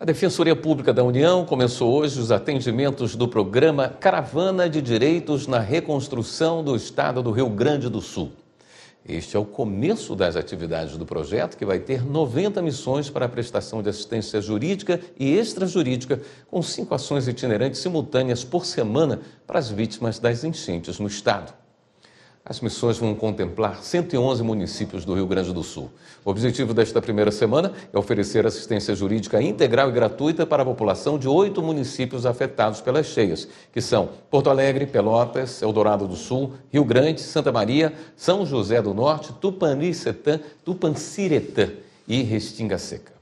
A Defensoria Pública da União começou hoje os atendimentos do programa Caravana de Direitos na Reconstrução do Estado do Rio Grande do Sul. Este é o começo das atividades do projeto, que vai ter 90 missões para a prestação de assistência jurídica e extrajurídica, com cinco ações itinerantes simultâneas por semana para as vítimas das enchentes no Estado. As missões vão contemplar 111 municípios do Rio Grande do Sul. O objetivo desta primeira semana é oferecer assistência jurídica integral e gratuita para a população de oito municípios afetados pelas cheias, que são Porto Alegre, Pelotas, Eldorado do Sul, Rio Grande, Santa Maria, São José do Norte, Tupanicetan, Tupanciretã e Restinga Seca.